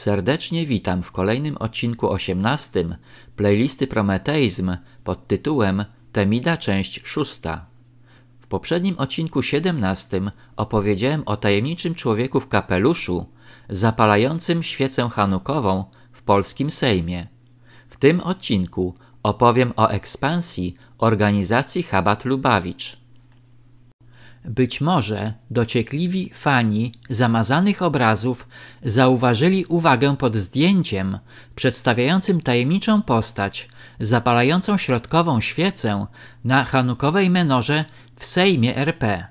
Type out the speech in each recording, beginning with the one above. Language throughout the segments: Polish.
Serdecznie witam w kolejnym odcinku 18 playlisty Prometeizm pod tytułem Temida część 6. W poprzednim odcinku 17 opowiedziałem o tajemniczym człowieku w kapeluszu zapalającym świecę hanukową w polskim Sejmie. W tym odcinku opowiem o ekspansji organizacji Chabad Lubawicz. Być może dociekliwi fani zamazanych obrazów zauważyli uwagę pod zdjęciem przedstawiającym tajemniczą postać zapalającą środkową świecę na hanukowej menorze w Sejmie RP.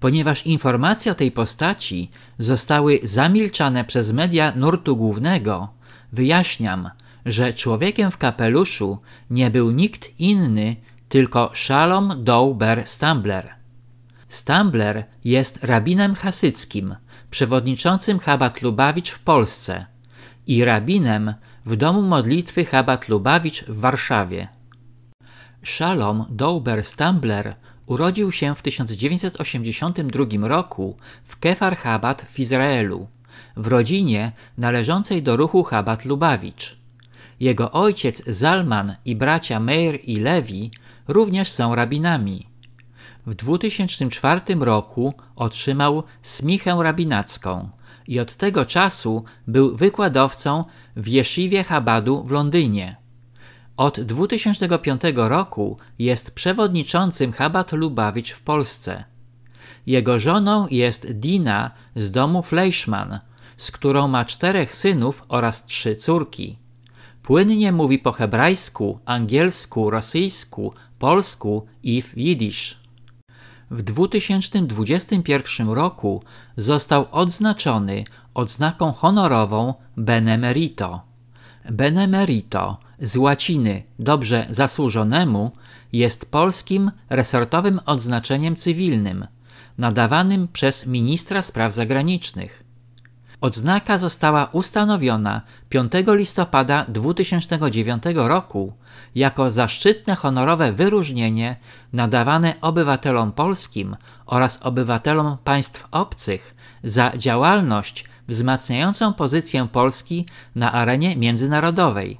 Ponieważ informacje o tej postaci zostały zamilczane przez media nurtu głównego, wyjaśniam, że człowiekiem w kapeluszu nie był nikt inny, tylko Shalom Dober Stambler – Stambler jest rabinem hasyckim, przewodniczącym Chabat Lubawicz w Polsce i rabinem w Domu Modlitwy Chabat Lubawicz w Warszawie. Shalom Dauber Stambler urodził się w 1982 roku w Kefar Chabat w Izraelu, w rodzinie należącej do ruchu Chabat Lubawicz. Jego ojciec Zalman i bracia Meir i Lewi również są rabinami. W 2004 roku otrzymał smichę rabinacką i od tego czasu był wykładowcą w Jeszywie Chabadu w Londynie. Od 2005 roku jest przewodniczącym Chabad Lubawicz w Polsce. Jego żoną jest Dina z domu Fleischmann, z którą ma czterech synów oraz trzy córki. Płynnie mówi po hebrajsku, angielsku, rosyjsku, polsku i w jidysz w 2021 roku został odznaczony odznaką honorową Benemerito. Benemerito z łaciny dobrze zasłużonemu jest polskim resortowym odznaczeniem cywilnym nadawanym przez ministra spraw zagranicznych. Odznaka została ustanowiona 5 listopada 2009 roku jako zaszczytne honorowe wyróżnienie nadawane obywatelom polskim oraz obywatelom państw obcych za działalność wzmacniającą pozycję Polski na arenie międzynarodowej.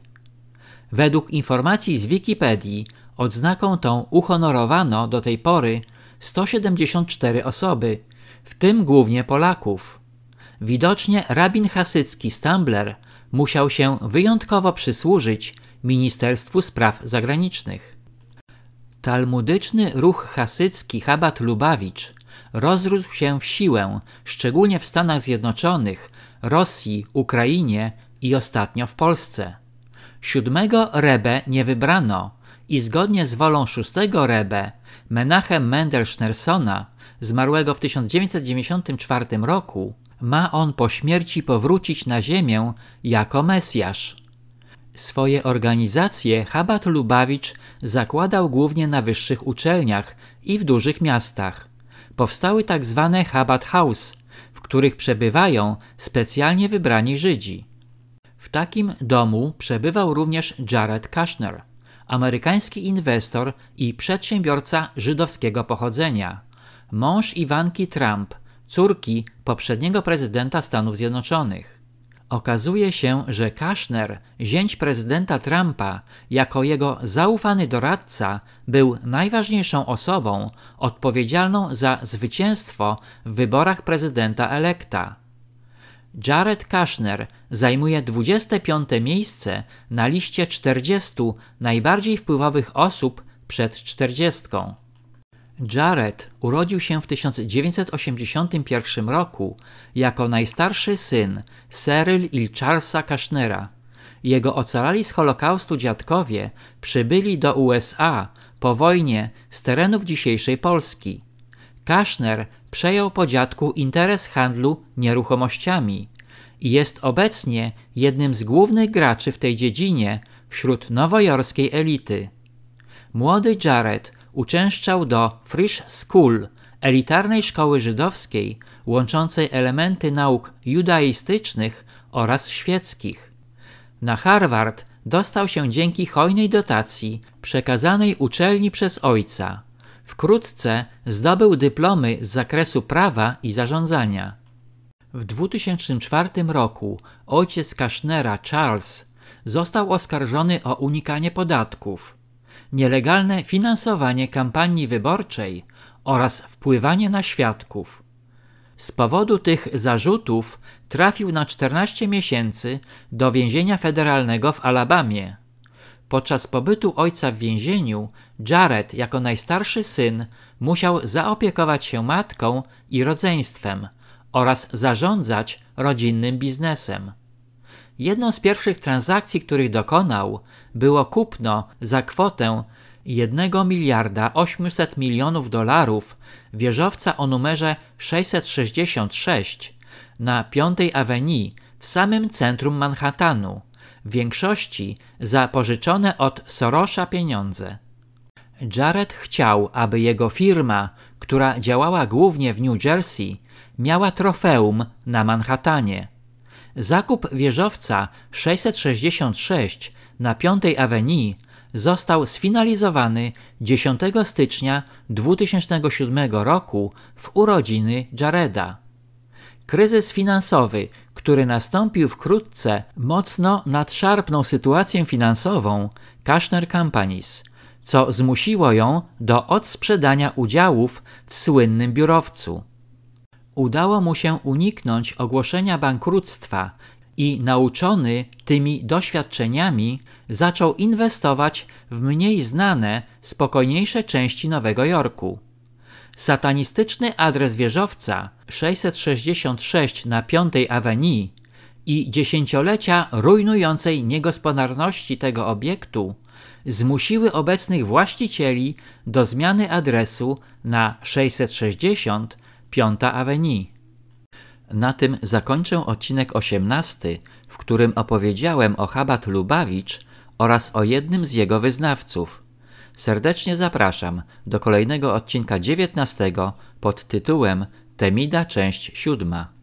Według informacji z Wikipedii odznaką tą uhonorowano do tej pory 174 osoby, w tym głównie Polaków. Widocznie rabin hasycki Stambler musiał się wyjątkowo przysłużyć Ministerstwu Spraw Zagranicznych. Talmudyczny ruch hasycki Chabat Lubawicz rozrósł się w siłę, szczególnie w Stanach Zjednoczonych, Rosji, Ukrainie i ostatnio w Polsce. Siódmego Rebe nie wybrano i zgodnie z wolą szóstego Rebe, Menachem Mendel Schnersona, zmarłego w 1994 roku, ma on po śmierci powrócić na ziemię jako Mesjasz. Swoje organizacje Chabad Lubawicz zakładał głównie na wyższych uczelniach i w dużych miastach. Powstały tak zwane Chabad House, w których przebywają specjalnie wybrani Żydzi. W takim domu przebywał również Jared Kushner, amerykański inwestor i przedsiębiorca żydowskiego pochodzenia, mąż Iwanki Trump – córki poprzedniego prezydenta Stanów Zjednoczonych. Okazuje się, że Kushner, zięć prezydenta Trumpa, jako jego zaufany doradca, był najważniejszą osobą odpowiedzialną za zwycięstwo w wyborach prezydenta elekta. Jared Kushner zajmuje 25 miejsce na liście 40 najbardziej wpływowych osób przed 40. Jared urodził się w 1981 roku jako najstarszy syn Cyril i Charlesa Kasznera. Jego ocalali z Holokaustu dziadkowie przybyli do USA po wojnie z terenów dzisiejszej Polski. Kaszner przejął po dziadku interes handlu nieruchomościami i jest obecnie jednym z głównych graczy w tej dziedzinie wśród nowojorskiej elity. Młody Jared uczęszczał do Frisch School, elitarnej szkoły żydowskiej, łączącej elementy nauk judaistycznych oraz świeckich. Na Harvard dostał się dzięki hojnej dotacji przekazanej uczelni przez ojca. Wkrótce zdobył dyplomy z zakresu prawa i zarządzania. W 2004 roku ojciec Kasznera Charles został oskarżony o unikanie podatków nielegalne finansowanie kampanii wyborczej oraz wpływanie na świadków. Z powodu tych zarzutów trafił na 14 miesięcy do więzienia federalnego w Alabamie. Podczas pobytu ojca w więzieniu, Jared jako najstarszy syn musiał zaopiekować się matką i rodzeństwem oraz zarządzać rodzinnym biznesem. Jedną z pierwszych transakcji, których dokonał, było kupno za kwotę 1 miliarda 800 milionów dolarów wieżowca o numerze 666 na 5 Avenue w samym centrum Manhattanu, w większości za pożyczone od Sorosza pieniądze. Jared chciał, aby jego firma, która działała głównie w New Jersey, miała trofeum na Manhattanie. Zakup wieżowca 666 na 5 Avenue został sfinalizowany 10 stycznia 2007 roku w urodziny Jareda. Kryzys finansowy, który nastąpił wkrótce, mocno nadszarpnął sytuację finansową Kashner Companies, co zmusiło ją do odsprzedania udziałów w słynnym biurowcu udało mu się uniknąć ogłoszenia bankructwa i nauczony tymi doświadczeniami zaczął inwestować w mniej znane, spokojniejsze części Nowego Jorku. Satanistyczny adres wieżowca 666 na 5 Avenue i dziesięciolecia rujnującej niegospodarności tego obiektu zmusiły obecnych właścicieli do zmiany adresu na 660 Piąta Avenue. Na tym zakończę odcinek 18, w którym opowiedziałem o Habat Lubawicz oraz o jednym z jego wyznawców. Serdecznie zapraszam do kolejnego odcinka 19 pod tytułem Temida, część 7.